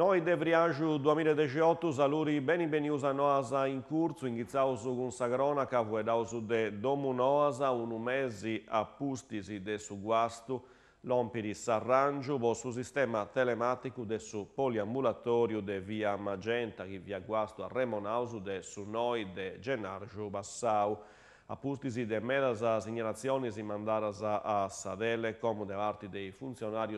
Noi de vrianju 2018 saluri beni a noasa in curso, inghizausu con sagrona, cavuedausu de domu noasa, un unumesi appustisi de su guastu, l'ompiri s'arrangio, bo su sistema telematico de su poliambulatorio de via Magenta, che via guasto a Remonausu de su noi de Genarju Bassau apústici de meras as inhalações e mandadas a, a Sadele como devarte dei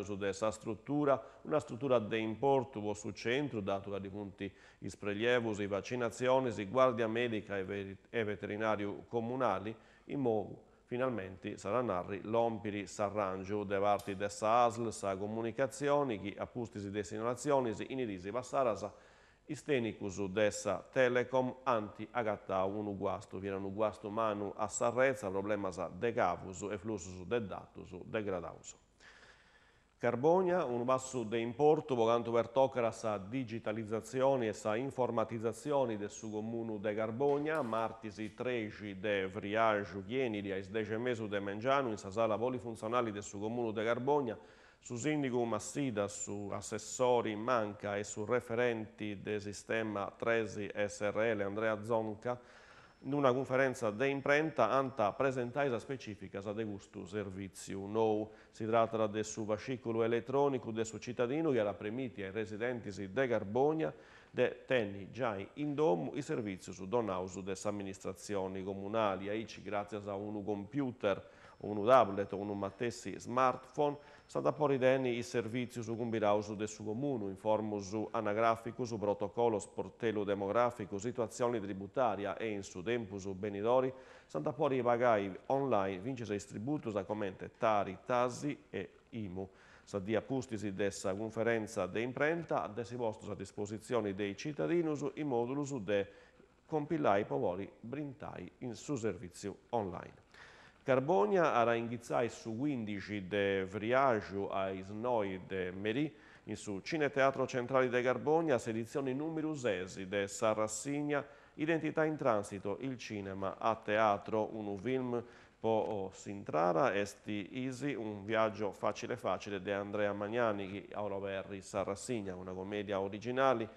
su dessa struttura, una struttura de importo o su centro, dato da difunti isprelievos e vaccinazioni, e guardia medica e, veterinario comunali, in modo finalmente sarà narri l'ompiri s'arrangio de parti dessa ASL, sa comunicazioni, chi appustisi de segnalazioni, inidisi vassarasa, Istenicus dessa Telecom anti agatta un guasto viene un guasto manu a Sarrezza, problema sa decavus e flussus de datus degradavus. Carbonia, un basso de importo, vocanto per toccare sa digitalizzazione e sa informatizzazione del suo comune de Carbonia, martisi 13 de Vriage Ugieni, di Aisdece Mesu de Mengiano, in sa sala funzionali del suo comune de Carbonia, su sindico Massida, su assessori Manca e su referenti del sistema Tresi SRL Andrea Zonca, in una conferenza di imprenta anta presentare la specifica de gusto servizio nou. Si tratta del suo fascicolo elettronico del suo cittadino che era premiti ai residenti de Garbogna, de tenni già in domo i servizi su donausu des amministrazioni comunali, aici grazie a un computer un tablet o un attessi smartphone, sta da por i servizi su Gumbirausu del suo comune, informo su anagrafico, su protocollo sportello demografico, situazioni tributaria e in su tempo su benidori, sta da pori i bagai online, vince sei tributos da commenti Tari, Tasi e IMU. Sa di apustisi dessa conferenza de imprenta, desi posto a disposizione dei cittadini su i moduli su de compilai povori brintai in su servizio online. Carbonia a ringhizzai su 15 de Vriagiu a Isnoi de Merì, in su Teatro Centrale de Carbonia, sedizioni numerus esi de Sarrassigna, Identità in transito, il cinema a teatro, un film po' Sintrara, Esti Easy, un viaggio facile facile de Andrea Magnani, Auro Verri, Sarrassigna, una commedia originale,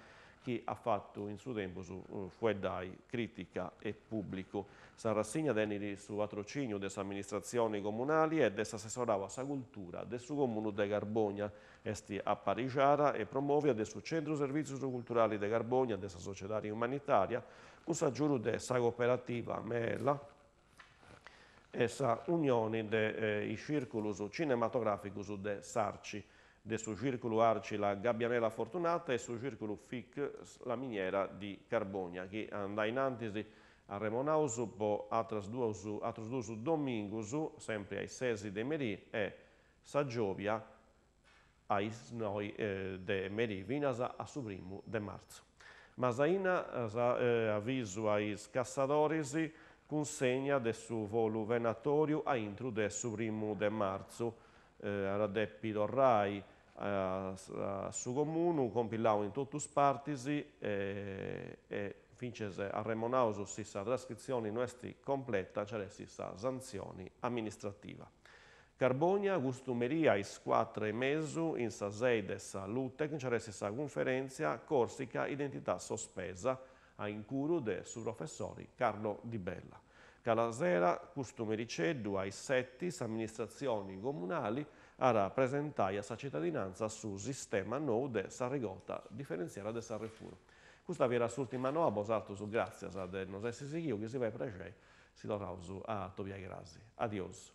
chi ha fatto in suo tempo su uh, eh, Fuedai, critica e pubblico. San Rassegna tenere su patrocinio delle amministrazioni comunali e dell'assessorato a cultura del suo comune de Garbogna. esti a Parigiara e promuove del suo centro servizio culturale de Garbogna, della società umanitaria, con s'aggiuro della cooperativa Mela, e sa unione dei eh, circoli cinematografici de Sarci suo Circolo Arci la Gabbianella Fortunata e su Circolo Fic la miniera di Carbonia, che andrà in antisi a Remonauso, poi a Trasduoso, a sempre ai Sesi de Meri e Saggiovia ai Snoi eh, de Meri, Vinasa a su primo de marzo. Masaina sa, eh, avviso ai scassadorisi consegna del suo volo venatorio a intro del suo primo de marzo, eh, a Radeppi Dorrai, su Sugomunu, compilavo in tutti i partisi e, e a arremo si sa trascrizione nuestri completa, cioè sissa sanzioni amministrativa. Carbonia gustumeriais quattro mesu in sa seides lutec, cioè sissa conferenza corsica identità sospesa a incuru de su professori Carlo Di Bella. Calasera, custome ceddu ai settis, amministrazioni comunali, a rappresentare la cittadinanza sul sistema nuovo di Sarregota, differenziale di Sarrefuro. Questa era l'ultima nuova, bosato su grazie a del nostro Sichio, che si va a precei, si lo rausu a Tobia Grasi. Adios.